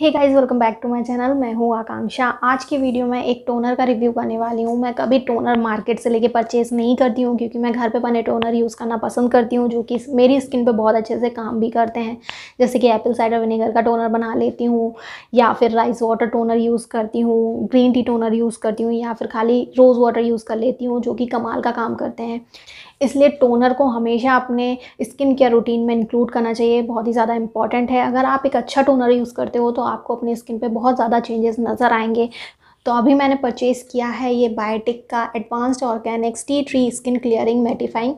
hey guys welcome back to my channel मैं हूँ आकांक्षा आज की वीडियो में एक टोनर का रिव्यू करने वाली हूँ मैं कभी टोनर मार्केट से लेके परचेज़ नहीं करती हूँ क्योंकि मैं घर पे बने टोनर यूज़ करना पसंद करती हूँ जो कि मेरी स्किन पे बहुत अच्छे से काम भी करते हैं जैसे कि एप्पल साइडर विनेगर का टोनर बना लेती हूँ या फिर राइस वाटर टोनर यूज़ करती हूँ ग्रीन टी टोनर यूज़ करती हूँ या फिर खाली रोज़ वाटर यूज़ कर लेती हूँ जो कि कमाल का काम करते हैं इसलिए टोनर को हमेशा अपने स्किन केयर रूटीन में इंक्लूड करना चाहिए बहुत ही ज़्यादा इंपॉर्टेंट है अगर आप एक अच्छा टोनर यूज़ करते हो तो आप आपको अपनी स्किन पे बहुत ज़्यादा चेंजेस नज़र आएंगे तो अभी मैंने परचेज़ किया है ये बायोटिक का advanced organics tea tree skin clearing mattifying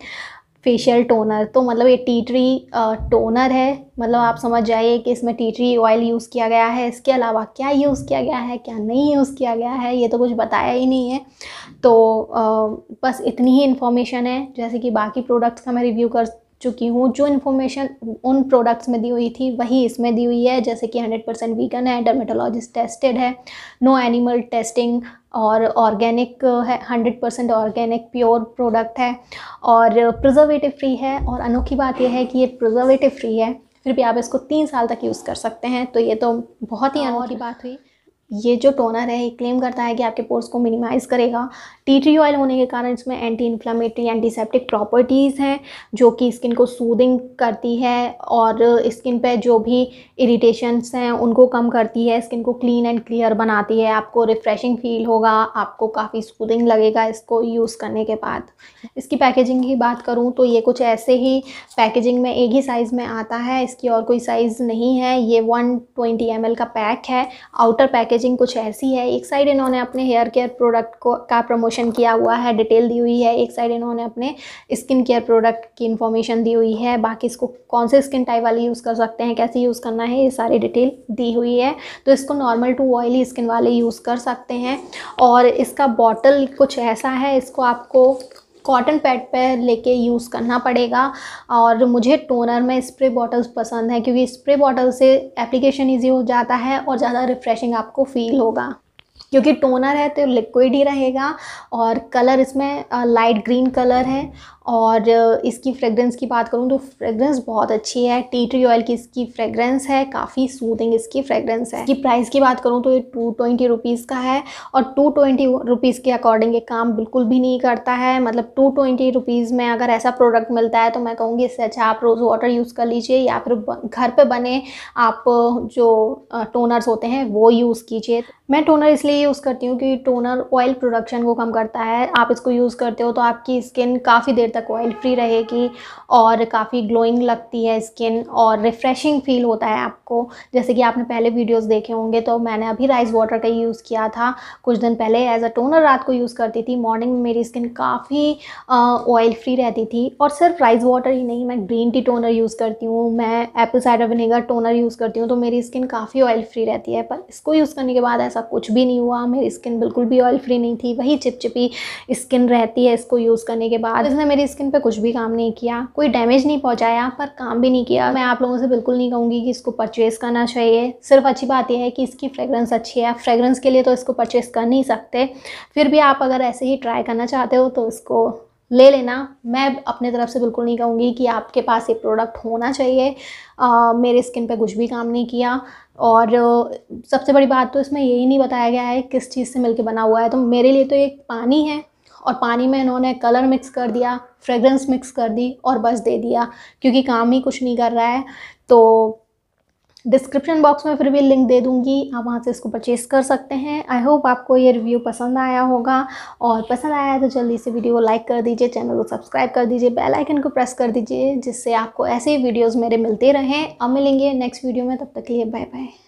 facial toner तो मतलब ये टी ट्री टोनर है मतलब आप समझ जाइए कि इसमें टी ट्री ऑयल यूज़ किया गया है इसके अलावा क्या यूज़ किया गया है क्या नहीं यूज़ किया गया है ये तो कुछ बताया ही नहीं है तो आ, बस इतनी ही इन्फॉर्मेशन है जैसे कि बाकी प्रोडक्ट्स का मैं रिव्यू कर चुकी हूँ जो इन्फॉर्मेशन उन प्रोडक्ट्स में दी हुई थी वही इसमें दी हुई है जैसे कि 100 परसेंट वीगन है डर्मेटोलॉजिस्ट टेस्टेड है नो एनिमल टेस्टिंग और ऑर्गेनिक है 100 परसेंट ऑर्गेनिक प्योर प्रोडक्ट है और प्रिजर्वेटिव फ्री है और अनोखी बात यह है कि ये प्रिजर्वेटिव फ्री है फिर भी आप इसको तीन साल तक यूज़ कर सकते हैं तो ये तो बहुत ही हाँ, अनोखी बात हुई ये जो टोनर है ये क्लेम करता है कि आपके पोर्स को मिनिमाइज़ करेगा टी ट्री ऑयल होने के कारण इसमें एंटी इन्फ्लामेटरी एंटीसेप्टिक प्रॉपर्टीज़ हैं जो कि स्किन को सूदिंग करती है और स्किन पे जो भी इरिटेशंस हैं उनको कम करती है स्किन को क्लीन एंड क्लियर बनाती है आपको रिफ़्रेशिंग फील होगा आपको काफ़ी सूदिंग लगेगा इसको यूज़ करने के बाद इसकी पैकेजिंग की बात करूँ तो ये कुछ ऐसे ही पैकेजिंग में एक ही साइज़ में आता है इसकी और कोई साइज़ नहीं है ये वन ट्वेंटी का पैक है आउटर पैकेज पैकेजिंग कुछ ऐसी है एक साइड इन्होंने अपने हेयर केयर प्रोडक्ट को का प्रमोशन किया हुआ है डिटेल दी हुई है एक साइड इन्होंने अपने स्किन केयर प्रोडक्ट की इन्फॉर्मेशन दी हुई है बाकी इसको कौन से स्किन टाइप वाली यूज़ कर सकते हैं कैसे यूज़ करना है ये सारी डिटेल दी हुई है तो इसको नॉर्मल टू ऑयली स्किन वाले यूज़ कर सकते हैं और इसका बॉटल कुछ ऐसा है इसको आपको कॉटन पैड पे लेके यूज़ करना पड़ेगा और मुझे टोनर में स्प्रे बॉटल्स पसंद हैं क्योंकि स्प्रे बॉटल से एप्लीकेशन ईजी हो जाता है और ज़्यादा रिफ़्रेशिंग आपको फील होगा क्योंकि टोनर है तो लिक्विड ही रहेगा और कलर इसमें लाइट ग्रीन कलर है और इसकी फ्रेगरेंस की बात करूँ तो फ्रेगरेंस बहुत अच्छी है टी ट्री ऑयल की इसकी फ्रेगरेंस है काफ़ी सूदिंग इसकी फ्रेगरेंस है इसकी प्राइस की बात करूँ तो ये टू ट्वेंटी रुपीज़ का है और टू ट्वेंटी रुपीज़ के अकॉर्डिंग ये काम बिल्कुल भी नहीं करता है मतलब टू ट्वेंटी रुपीज़ में अगर ऐसा प्रोडक्ट मिलता है तो मैं कहूँगी इससे अच्छा आप रोज़ वाटर यूज़ कर लीजिए या फिर घर पर बने आप जो टोनर्स होते हैं वो यूज़ कीजिए मैं टोनर इसलिए यूज़ करती हूँ क्योंकि टोनर ऑयल प्रोडक्शन को कम करता है आप इसको यूज़ करते हो तो आपकी स्किन काफ़ी देर तक तक ऑयल फ्री रहेगी और काफ़ी ग्लोइंग लगती है स्किन और रिफ़्रेशिंग फील होता है आपको जैसे कि आपने पहले वीडियोस देखे होंगे तो मैंने अभी राइस वाटर का यूज़ किया था कुछ दिन पहले एज अ टोनर रात को यूज़ करती थी मॉर्निंग में मेरी स्किन काफ़ी ऑयल फ्री रहती थी और सिर्फ राइस वाटर ही नहीं मैं ग्रीन टी टोनर यूज़ करती हूँ मैं apple cider vinegar toner use करती हूँ तो मेरी स्किन काफ़ी ऑयल फ्री रहती है पर इसको यूज़ करने के बाद ऐसा कुछ भी नहीं हुआ मेरी स्किन बिल्कुल भी ऑयल फ्री नहीं थी वही चिपचिपी स्किन रहती है इसको यूज़ करने के बाद इसने मेरी स्किन पे कुछ भी काम नहीं किया कोई डैमेज नहीं पहुंचाया पर काम भी नहीं किया मैं आप लोगों से बिल्कुल नहीं कहूँगी कि इसको परचेज करना चाहिए सिर्फ अच्छी बात यह है कि इसकी फ्रेगरेंस अच्छी है फ्रेगरेंस के लिए तो इसको परचेज कर नहीं सकते फिर भी आप अगर ऐसे ही ट्राई करना चाहते हो तो इसको ले लेना मैं अपने तरफ से बिल्कुल नहीं कहूँगी कि आपके पास ये प्रोडक्ट होना चाहिए आ, मेरे स्किन पे कुछ भी काम नहीं किया और सबसे बड़ी बात तो इसमें यही नहीं बताया गया है किस चीज़ से मिलके बना हुआ है तो मेरे लिए तो ये पानी है और पानी में इन्होंने कलर मिक्स कर दिया फ्रेगरेंस मिक्स कर दी और बस दे दिया क्योंकि काम ही कुछ नहीं कर रहा है तो डिस्क्रिप्शन बॉक्स में फिर भी लिंक दे दूंगी आप वहाँ से इसको परचेस कर सकते हैं आई होप आपको ये रिव्यू पसंद आया होगा और पसंद आया है तो जल्दी से वीडियो को लाइक कर दीजिए चैनल को सब्सक्राइब कर दीजिए बेल आइकन को प्रेस कर दीजिए जिससे आपको ऐसे ही वीडियोज़ मेरे मिलते रहें अब मिलेंगे नेक्स्ट वीडियो में तब तक के लिए बाय बाय